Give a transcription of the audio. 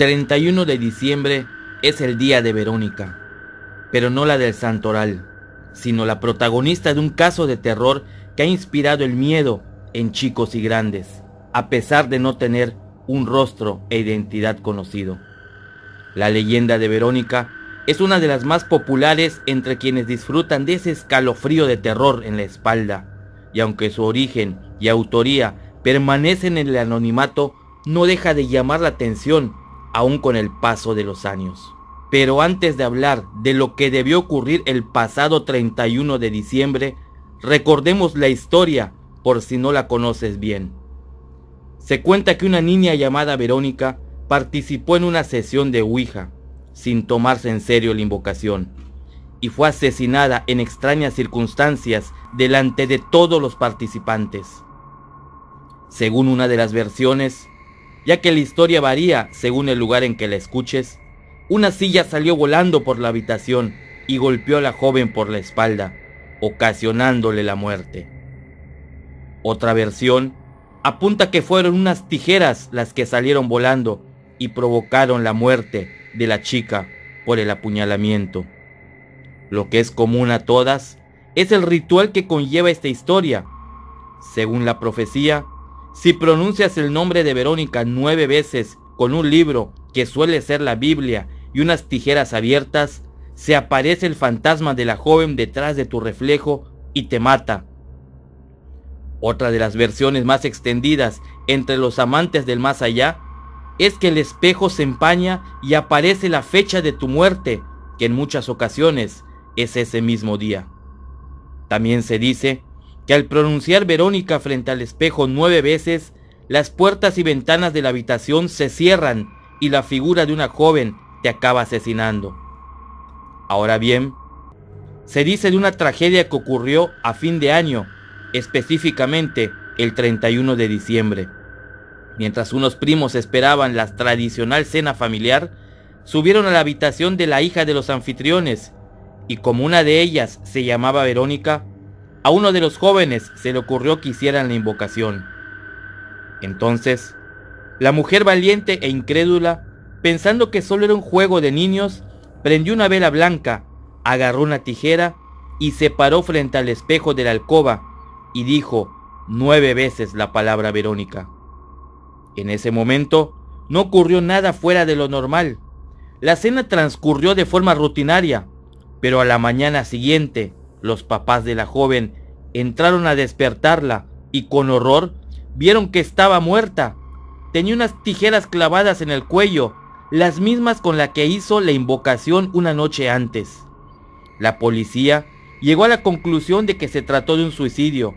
31 de diciembre es el día de Verónica, pero no la del santoral, sino la protagonista de un caso de terror que ha inspirado el miedo en chicos y grandes, a pesar de no tener un rostro e identidad conocido. La leyenda de Verónica es una de las más populares entre quienes disfrutan de ese escalofrío de terror en la espalda, y aunque su origen y autoría permanecen en el anonimato, no deja de llamar la atención aún con el paso de los años. Pero antes de hablar de lo que debió ocurrir el pasado 31 de diciembre, recordemos la historia por si no la conoces bien. Se cuenta que una niña llamada Verónica participó en una sesión de Ouija, sin tomarse en serio la invocación, y fue asesinada en extrañas circunstancias delante de todos los participantes. Según una de las versiones, ya que la historia varía según el lugar en que la escuches. Una silla salió volando por la habitación y golpeó a la joven por la espalda, ocasionándole la muerte. Otra versión apunta que fueron unas tijeras las que salieron volando y provocaron la muerte de la chica por el apuñalamiento. Lo que es común a todas es el ritual que conlleva esta historia. Según la profecía, si pronuncias el nombre de Verónica nueve veces con un libro que suele ser la Biblia y unas tijeras abiertas, se aparece el fantasma de la joven detrás de tu reflejo y te mata. Otra de las versiones más extendidas entre los amantes del más allá es que el espejo se empaña y aparece la fecha de tu muerte, que en muchas ocasiones es ese mismo día. También se dice que al pronunciar Verónica frente al espejo nueve veces, las puertas y ventanas de la habitación se cierran y la figura de una joven te acaba asesinando. Ahora bien, se dice de una tragedia que ocurrió a fin de año, específicamente el 31 de diciembre. Mientras unos primos esperaban la tradicional cena familiar, subieron a la habitación de la hija de los anfitriones y como una de ellas se llamaba Verónica, a uno de los jóvenes se le ocurrió que hicieran la invocación. Entonces, la mujer valiente e incrédula, pensando que solo era un juego de niños, prendió una vela blanca, agarró una tijera y se paró frente al espejo de la alcoba y dijo nueve veces la palabra Verónica. En ese momento, no ocurrió nada fuera de lo normal. La cena transcurrió de forma rutinaria, pero a la mañana siguiente, los papás de la joven entraron a despertarla y con horror vieron que estaba muerta. Tenía unas tijeras clavadas en el cuello, las mismas con las que hizo la invocación una noche antes. La policía llegó a la conclusión de que se trató de un suicidio,